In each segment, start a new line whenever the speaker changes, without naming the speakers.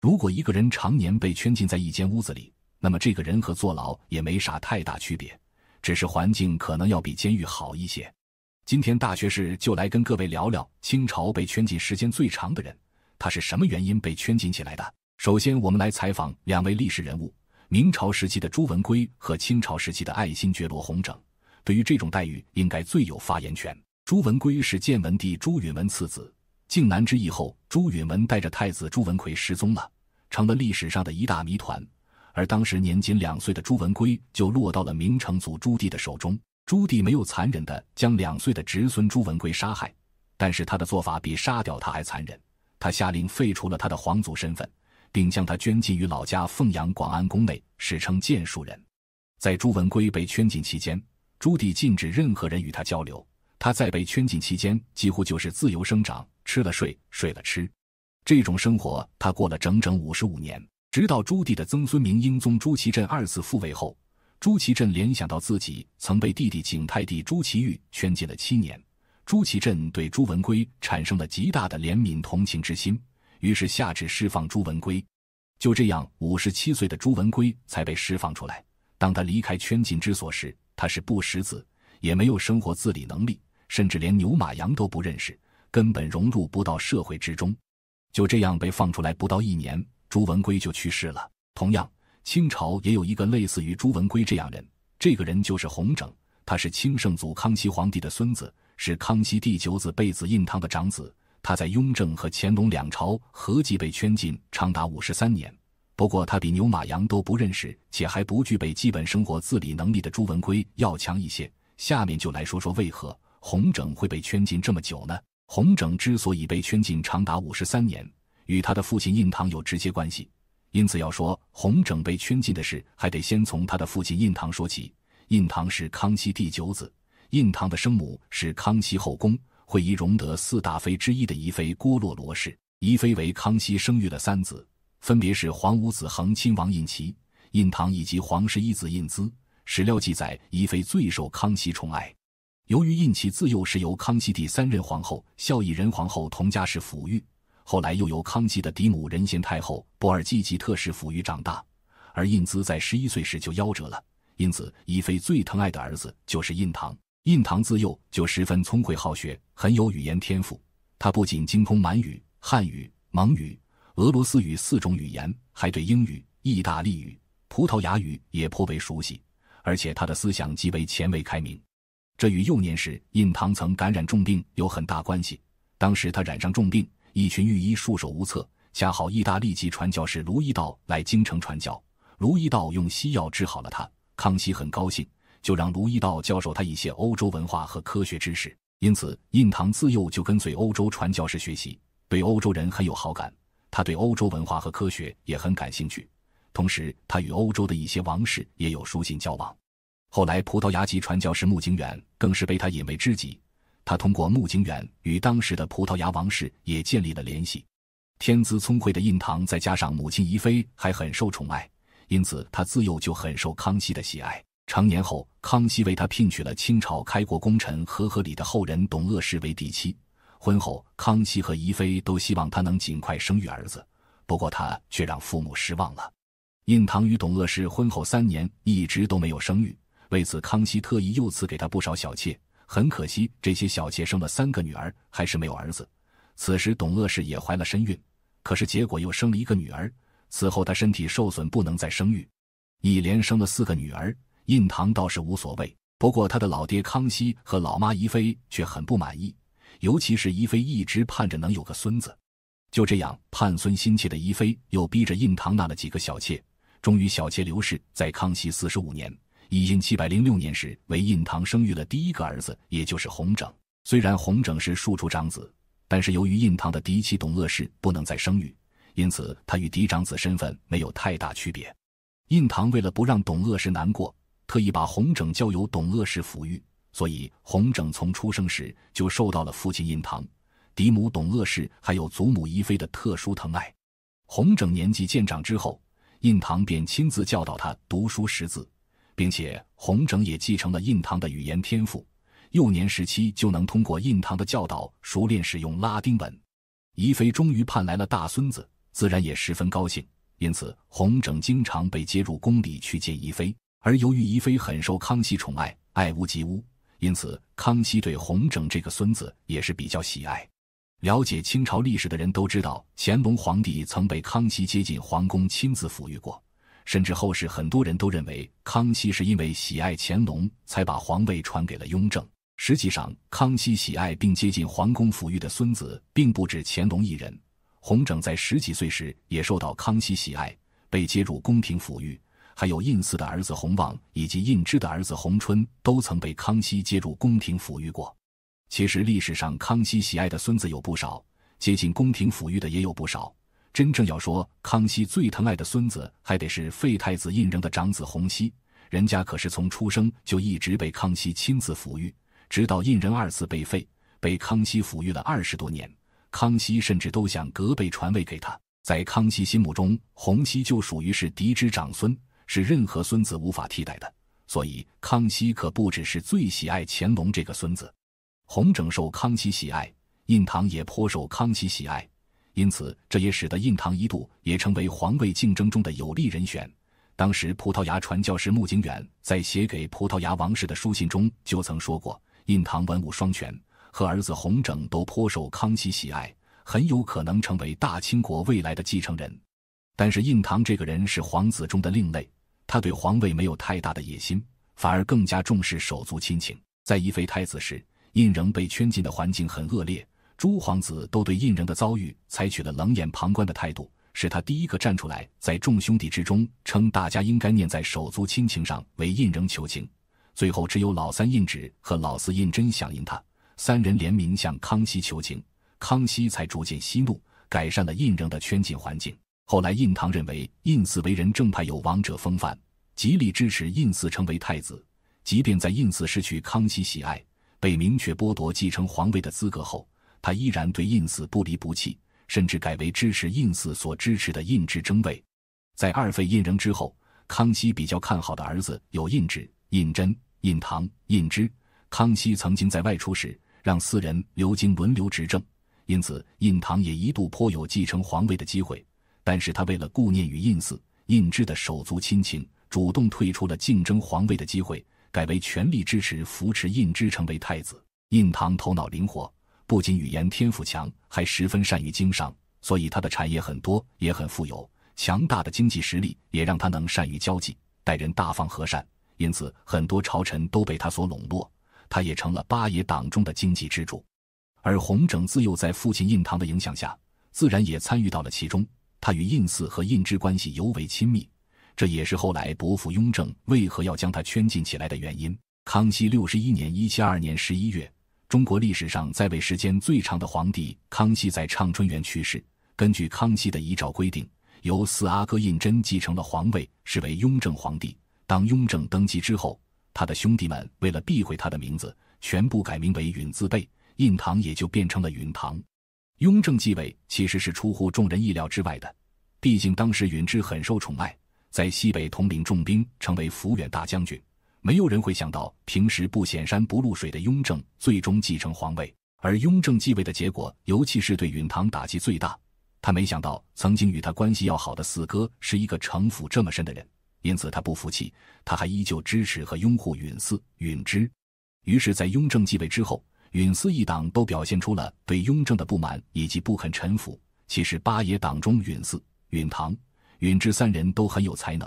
如果一个人常年被圈禁在一间屋子里，那么这个人和坐牢也没啥太大区别，只是环境可能要比监狱好一些。今天大学士就来跟各位聊聊清朝被圈禁时间最长的人，他是什么原因被圈禁起来的？首先，我们来采访两位历史人物：明朝时期的朱文圭和清朝时期的爱新觉罗弘整，对于这种待遇应该最有发言权。朱文圭是建文帝朱允炆次子。靖难之役后，朱允炆带着太子朱文奎失踪了，成了历史上的一大谜团。而当时年仅两岁的朱文圭就落到了明成祖朱棣的手中。朱棣没有残忍的将两岁的侄孙朱文圭杀害，但是他的做法比杀掉他还残忍。他下令废除了他的皇族身份，并将他捐禁于老家凤阳广安宫内，史称建树人。在朱文圭被圈禁期间，朱棣禁止任何人与他交流。他在被圈禁期间几乎就是自由生长。吃了睡，睡了吃，这种生活他过了整整五十五年。直到朱棣的曾孙明英宗朱祁镇二次复位后，朱祁镇联想到自己曾被弟弟景泰帝朱祁钰圈禁了七年，朱祁镇对朱文圭产生了极大的怜悯同情之心，于是下旨释放朱文圭。就这样，五十七岁的朱文圭才被释放出来。当他离开圈禁之所时，他是不识字，也没有生活自理能力，甚至连牛马羊都不认识。根本融入不到社会之中，就这样被放出来不到一年，朱文圭就去世了。同样，清朝也有一个类似于朱文圭这样人，这个人就是弘整，他是清圣祖康熙皇帝的孙子，是康熙第九子贝子胤汤的长子。他在雍正和乾隆两朝合计被圈禁长达五十三年。不过，他比牛马羊都不认识且还不具备基本生活自理能力的朱文圭要强一些。下面就来说说为何洪整会被圈禁这么久呢？弘整之所以被圈禁长达五十三年，与他的父亲胤堂有直接关系。因此，要说弘整被圈禁的事，还得先从他的父亲胤堂说起。胤堂是康熙第九子，胤堂的生母是康熙后宫惠仪容德四大妃之一的仪妃郭洛罗氏。仪妃为康熙生育了三子，分别是皇五子恒亲王胤祺、胤堂以及皇十一子胤资。史料记载，仪妃最受康熙宠爱。由于胤祺自幼是由康熙第三任皇后孝义仁皇后佟家氏抚育，后来又由康熙的嫡母仁贤太后博尔济吉特氏抚育长大，而胤禛在十一岁时就夭折了，因此宜妃最疼爱的儿子就是胤堂。胤堂自幼就十分聪慧好学，很有语言天赋。他不仅精通满语、汉语、蒙语、俄罗斯语四种语言，还对英语、意大利语、葡萄牙语也颇为熟悉，而且他的思想极为前卫开明。这与幼年时印堂曾感染重病有很大关系。当时他染上重病，一群御医束手无策。恰好意大利籍传教士卢一道来京城传教，卢一道用西药治好了他。康熙很高兴，就让卢一道教授他一些欧洲文化和科学知识。因此，印堂自幼就跟随欧洲传教士学习，对欧洲人很有好感。他对欧洲文化和科学也很感兴趣，同时他与欧洲的一些王室也有书信交往。后来，葡萄牙籍传教士穆景远更是被他引为知己。他通过穆景远与当时的葡萄牙王室也建立了联系。天资聪慧的胤堂，再加上母亲宜妃还很受宠爱，因此他自幼就很受康熙的喜爱。成年后，康熙为他聘娶了清朝开国功臣和和李的后人董鄂氏为嫡妻。婚后，康熙和宜妃都希望他能尽快生育儿子，不过他却让父母失望了。胤堂与董鄂氏婚后三年，一直都没有生育。为此，康熙特意又赐给他不少小妾。很可惜，这些小妾生了三个女儿，还是没有儿子。此时，董鄂氏也怀了身孕，可是结果又生了一个女儿。此后，她身体受损，不能再生育。一连生了四个女儿，胤堂倒是无所谓，不过他的老爹康熙和老妈宜妃却很不满意。尤其是宜妃一直盼着能有个孙子，就这样，盼孙心切的宜妃又逼着胤堂纳了几个小妾。终于，小妾刘氏在康熙四十五年。乙印七百零六年时，为印堂生育了第一个儿子，也就是弘整。虽然弘整是庶出长子，但是由于印堂的嫡妻董鄂氏不能再生育，因此他与嫡长子身份没有太大区别。印堂为了不让董鄂氏难过，特意把弘整交由董鄂氏抚育，所以弘整从出生时就受到了父亲印堂、嫡母董鄂氏还有祖母宜妃的特殊疼爱。弘整年纪渐长之后，印堂便亲自教导他读书识字。并且弘整也继承了印堂的语言天赋，幼年时期就能通过印堂的教导熟练使用拉丁文。宜妃终于盼来了大孙子，自然也十分高兴，因此弘整经常被接入宫里去见宜妃。而由于宜妃很受康熙宠爱，爱屋及乌，因此康熙对弘整这个孙子也是比较喜爱。了解清朝历史的人都知道，乾隆皇帝曾被康熙接进皇宫亲自抚育过。甚至后世很多人都认为，康熙是因为喜爱乾隆，才把皇位传给了雍正。实际上，康熙喜爱并接近皇宫抚育的孙子，并不止乾隆一人。弘整在十几岁时也受到康熙喜爱，被接入宫廷抚育。还有胤祀的儿子弘旺，以及胤禛的儿子弘春，都曾被康熙接入宫廷抚育过。其实，历史上康熙喜爱的孙子有不少，接近宫廷抚育的也有不少。真正要说康熙最疼爱的孙子，还得是废太子胤禛的长子洪熙。人家可是从出生就一直被康熙亲自抚育，直到胤禛二次被废，被康熙抚育了二十多年。康熙甚至都想隔辈传位给他。在康熙心目中，洪熙就属于是嫡之长孙，是任何孙子无法替代的。所以，康熙可不只是最喜爱乾隆这个孙子。洪整受康熙喜爱，胤堂也颇受康熙喜爱。因此，这也使得印堂一度也成为皇位竞争中的有力人选。当时，葡萄牙传教士穆景远在写给葡萄牙王室的书信中就曾说过，印堂文武双全，和儿子弘整都颇受康熙喜爱，很有可能成为大清国未来的继承人。但是，印堂这个人是皇子中的另类，他对皇位没有太大的野心，反而更加重视手足亲情。在一废太子时，胤仍被圈禁的环境很恶劣。诸皇子都对胤禛的遭遇采取了冷眼旁观的态度，是他第一个站出来，在众兄弟之中称大家应该念在手足亲情上为胤禛求情。最后只有老三胤祉和老四胤禛响应他，三人联名向康熙求情，康熙才逐渐息怒，改善了胤禛的圈禁环境。后来，胤堂认为胤禛为人正派，有王者风范，极力支持胤禛成为太子。即便在胤禛失去康熙喜爱，被明确剥夺继承皇位的资格后。他依然对胤祀不离不弃，甚至改为支持胤祀所支持的胤智争位。在二废胤仍之后，康熙比较看好的儿子有胤祉、胤禛、胤堂、胤之。康熙曾经在外出时让四人流京轮流执政，因此胤堂也一度颇有继承皇位的机会。但是他为了顾念与胤祀、胤祉的手足亲情，主动退出了竞争皇位的机会，改为全力支持扶持胤之成为太子。胤堂头脑灵活。不仅语言天赋强，还十分善于经商，所以他的产业很多，也很富有。强大的经济实力也让他能善于交际，待人大方和善，因此很多朝臣都被他所笼络，他也成了八爷党中的经济支柱。而弘整自幼在父亲胤堂的影响下，自然也参与到了其中。他与胤祀和胤禛关系尤为亲密，这也是后来伯父雍正为何要将他圈禁起来的原因。康熙六十一年（一七二年）十一月。中国历史上在位时间最长的皇帝康熙在畅春园去世。根据康熙的遗诏规定，由四阿哥胤禛继承了皇位，是为雍正皇帝。当雍正登基之后，他的兄弟们为了避讳他的名字，全部改名为允字辈，胤唐也就变成了允唐。雍正继位其实是出乎众人意料之外的，毕竟当时允之很受宠爱，在西北统领重兵，成为抚远大将军。没有人会想到，平时不显山不露水的雍正最终继承皇位，而雍正继位的结果，尤其是对允唐打击最大。他没想到，曾经与他关系要好的四哥是一个城府这么深的人，因此他不服气，他还依旧支持和拥护允嗣、允之。于是，在雍正继位之后，允嗣一党都表现出了对雍正的不满以及不肯臣服。其实，八爷党中允嗣、允唐、允之三人都很有才能。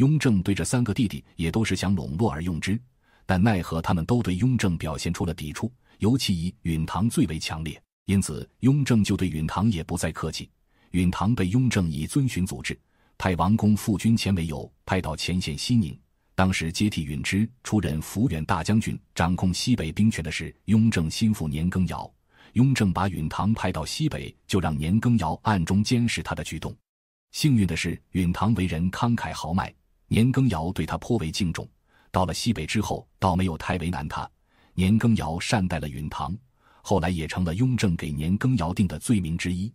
雍正对这三个弟弟也都是想笼络而用之，但奈何他们都对雍正表现出了抵触，尤其以允唐最为强烈。因此，雍正就对允唐也不再客气。允唐被雍正以遵循祖制、派王公赴军前为由，派到前线西宁。当时接替允之出任抚远大将军、掌控西北兵权的是雍正心腹年羹尧。雍正把允唐派到西北，就让年羹尧暗中监视他的举动。幸运的是，允唐为人慷慨豪迈。年羹尧对他颇为敬重，到了西北之后，倒没有太为难他。年羹尧善待了允唐，后来也成了雍正给年羹尧定的罪名之一。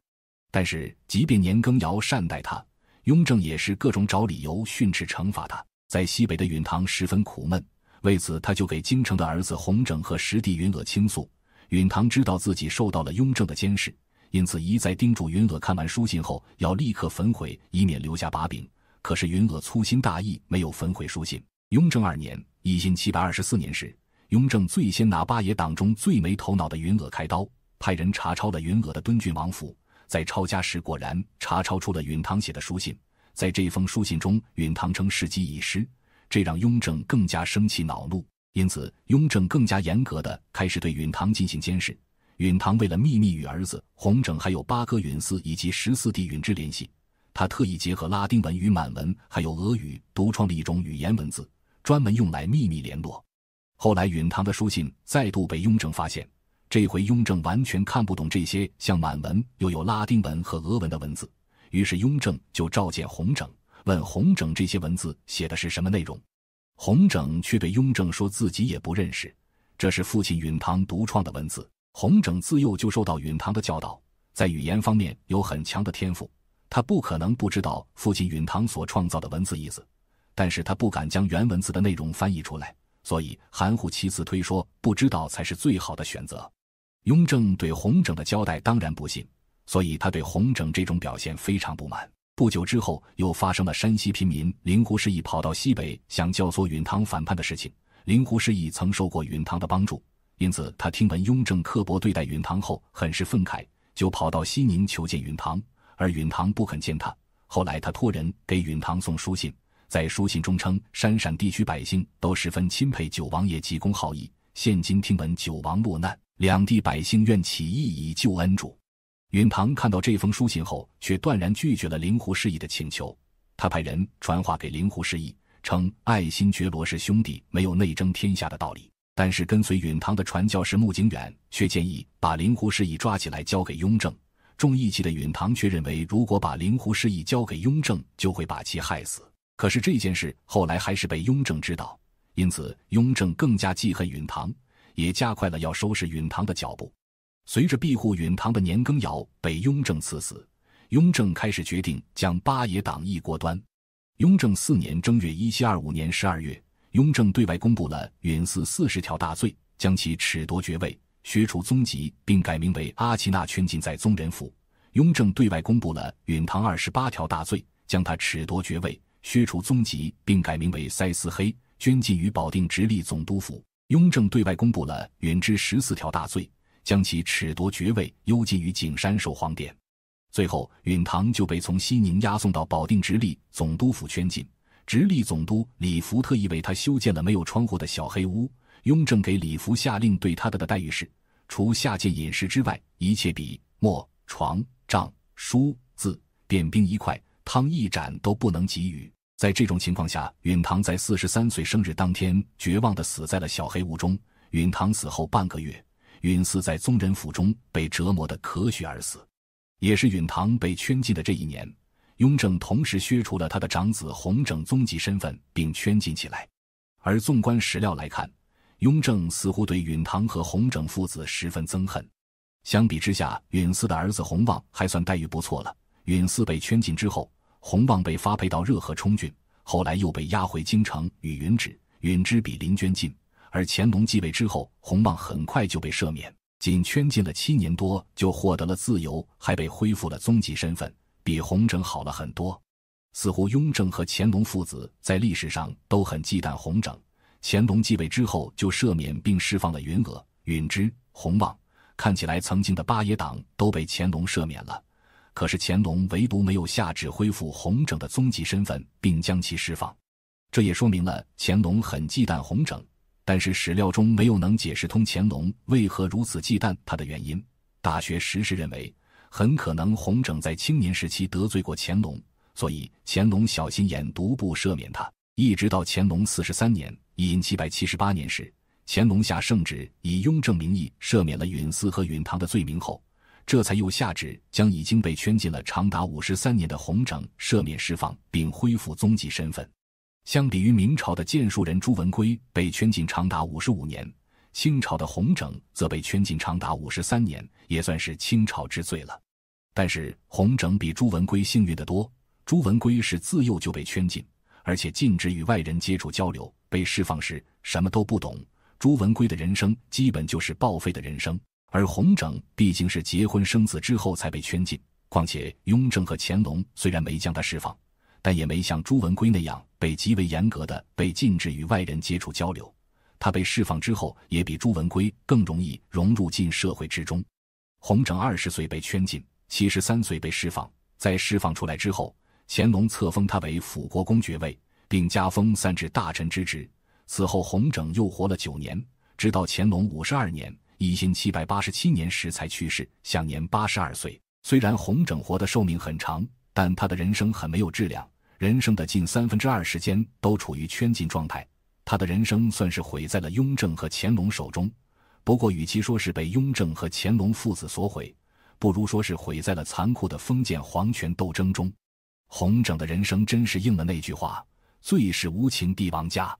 但是，即便年羹尧善待他，雍正也是各种找理由训斥惩罚他。在西北的允唐十分苦闷，为此他就给京城的儿子弘整和十弟允鄂倾诉。允唐知道自己受到了雍正的监视，因此一再叮嘱允鄂看完书信后要立刻焚毁，以免留下把柄。可是云娥粗心大意，没有焚毁书信。雍正二年，一七七四年时，雍正最先拿八爷党中最没头脑的云娥开刀，派人查抄了云娥的敦郡王府。在抄家时，果然查抄出了允汤写的书信。在这封书信中，允汤称时机已失，这让雍正更加生气恼怒。因此，雍正更加严格的开始对允汤进行监视。允汤为了秘密与儿子弘整，还有八哥允嗣以及十四弟允之联系。他特意结合拉丁文与满文，还有俄语，独创了一种语言文字，专门用来秘密联络。后来允唐的书信再度被雍正发现，这回雍正完全看不懂这些像满文又有拉丁文和俄文的文字。于是雍正就召见弘整，问弘整这些文字写的是什么内容。弘整却对雍正说自己也不认识，这是父亲允唐独创的文字。弘整自幼就受到允唐的教导，在语言方面有很强的天赋。他不可能不知道父亲允堂所创造的文字意思，但是他不敢将原文字的内容翻译出来，所以含糊其辞推说不知道才是最好的选择。雍正对洪拯的交代当然不信，所以他对洪拯这种表现非常不满。不久之后，又发生了山西平民令狐失意跑到西北想教唆允堂反叛的事情。令狐失意曾受过允堂的帮助，因此他听闻雍正刻薄对待允堂后，很是愤慨，就跑到西宁求见允堂。而允唐不肯见他。后来，他托人给允唐送书信，在书信中称：山陕地区百姓都十分钦佩九王爷济公好义，现今听闻九王落难，两地百姓愿起义以救恩主。允唐看到这封书信后，却断然拒绝了灵狐事义的请求。他派人传话给灵狐事义，称爱新觉罗氏兄弟没有内争天下的道理。但是，跟随允唐的传教士穆景远却建议把灵狐事义抓起来交给雍正。重义气的允唐却认为，如果把灵狐失意交给雍正，就会把其害死。可是这件事后来还是被雍正知道，因此雍正更加记恨允唐，也加快了要收拾允唐的脚步。随着庇护允唐的年羹尧被雍正赐死，雍正开始决定将八爷党一锅端。雍正四年正月（一七二五年十二月），雍正对外公布了允祀四十条大罪，将其褫夺爵位。削除宗籍，并改名为阿奇纳，圈禁在宗人府。雍正对外公布了允唐二十八条大罪，将他褫夺爵位，削除宗籍，并改名为塞思黑，圈禁于保定直隶总督府。雍正对外公布了允之十四条大罪，将其褫夺爵位，幽禁于景山守皇殿。最后，允唐就被从西宁押送到保定直隶总督府圈禁。直隶总督李福特意为他修建了没有窗户的小黑屋。雍正给李福下令，对他的的待遇是，除下贱饮食之外，一切笔墨、床帐、书字、便兵一块汤一盏都不能给予。在这种情况下，允唐在四十三岁生日当天，绝望的死在了小黑屋中。允唐死后半个月，允祀在宗人府中被折磨的咳血而死。也是允唐被圈禁的这一年，雍正同时削除了他的长子弘整宗籍身份，并圈禁起来。而纵观史料来看，雍正似乎对允堂和弘整父子十分憎恨，相比之下，允祀的儿子弘旺还算待遇不错了。允祀被圈禁之后，弘旺被发配到热河充军，后来又被押回京城与允止。允之比邻圈禁。而乾隆继位之后，弘旺很快就被赦免，仅圈禁了七年多就获得了自由，还被恢复了宗籍身份，比弘整好了很多。似乎雍正和乾隆父子在历史上都很忌惮弘整。乾隆继位之后，就赦免并释放了云娥、允之、弘旺。看起来，曾经的八爷党都被乾隆赦免了。可是，乾隆唯独没有下旨恢复弘整的宗籍身份，并将其释放。这也说明了乾隆很忌惮弘整。但是，史料中没有能解释通乾隆为何如此忌惮他的原因。大学时时认为，很可能弘整在青年时期得罪过乾隆，所以乾隆小心眼，独步赦免他。一直到乾隆四十三年（一七七八年）时，乾隆下圣旨以雍正名义赦免了允嗣和允堂的罪名后，这才又下旨将已经被圈禁了长达五十三年的弘整赦免释放，并恢复宗籍身份。相比于明朝的建树人朱文圭被圈禁长达五十五年，清朝的弘整则被圈禁长达五十三年，也算是清朝之最了。但是弘整比朱文圭幸运的多，朱文圭是自幼就被圈禁。而且禁止与外人接触交流，被释放时什么都不懂。朱文圭的人生基本就是报废的人生，而洪整毕竟是结婚生子之后才被圈禁，况且雍正和乾隆虽然没将他释放，但也没像朱文圭那样被极为严格的被禁止与外人接触交流，他被释放之后也比朱文圭更容易融入进社会之中。洪整二十岁被圈禁，七十三岁被释放，在释放出来之后。乾隆册封他为辅国公爵位，并加封三至大臣之职。此后，洪拯又活了九年，直到乾隆五十二年（乙辛七百八十七年）时才去世，享年八十二岁。虽然洪拯活的寿命很长，但他的人生很没有质量。人生的近三分之二时间都处于圈禁状态，他的人生算是毁在了雍正和乾隆手中。不过，与其说是被雍正和乾隆父子所毁，不如说是毁在了残酷的封建皇权斗争中。红整的人生真是应了那句话：最是无情帝王家。